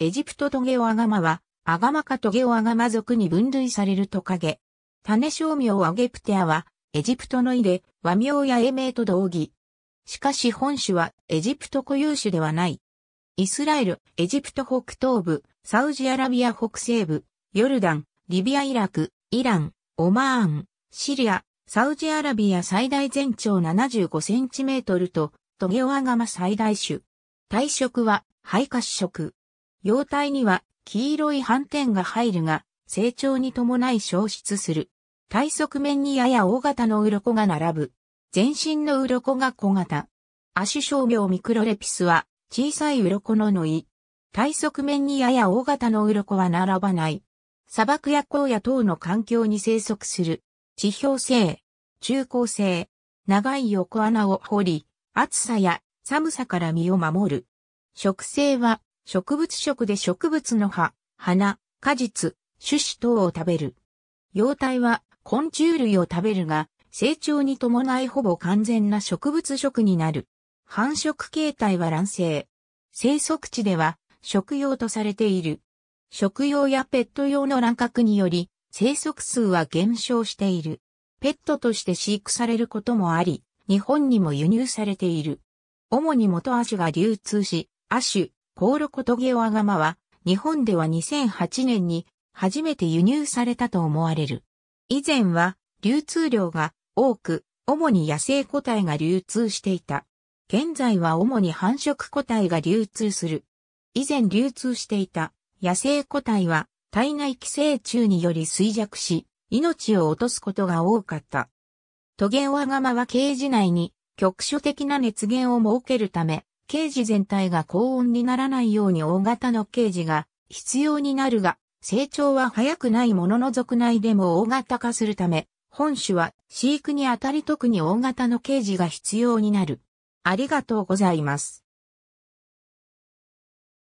エジプトトゲオアガマは、アガマかトゲオアガマ族に分類されるトカゲ。種商名アゲプテアは、エジプトのイで、和名や英名と同義。しかし本種はエジプト固有種ではない。イスラエル、エジプト北東部、サウジアラビア北西部、ヨルダン、リビアイラク、イラン、オマーン、シリア、サウジアラビア最大全長75センチメートルと、トゲオアガマ最大種。体色は、肺褐色。幼体には黄色い斑点が入るが、成長に伴い消失する。体側面にやや大型の鱗が並ぶ。全身の鱗が小型。足小病ミクロレピスは小さい鱗の縫い。体側面にやや大型の鱗は並ばない。砂漠や荒野等の環境に生息する。地表性、中高性、長い横穴を掘り、暑さや寒さから身を守る。植生は植物食で植物の葉、花、果実、種子等を食べる。幼体は昆虫類を食べるが、成長に伴いほぼ完全な植物食になる。繁殖形態は卵生。生息地では食用とされている。食用やペット用の乱獲により、生息数は減少している。ペットとして飼育されることもあり、日本にも輸入されている。主に元亜種が流通し、亜種、コールコトゲオアガマは、日本では2008年に初めて輸入されたと思われる。以前は流通量が多く、主に野生個体が流通していた。現在は主に繁殖個体が流通する。以前流通していた野生個体は体内寄生虫により衰弱し、命を落とすことが多かった。トゲオアガマはケージ内に局所的な熱源を設けるため、ケージ全体が高温にならないように大型のケージが必要になるが、成長は早くないものの族内でも大型化するため、本種は飼育にあたり特に大型のケージが必要になる。ありがとうございます。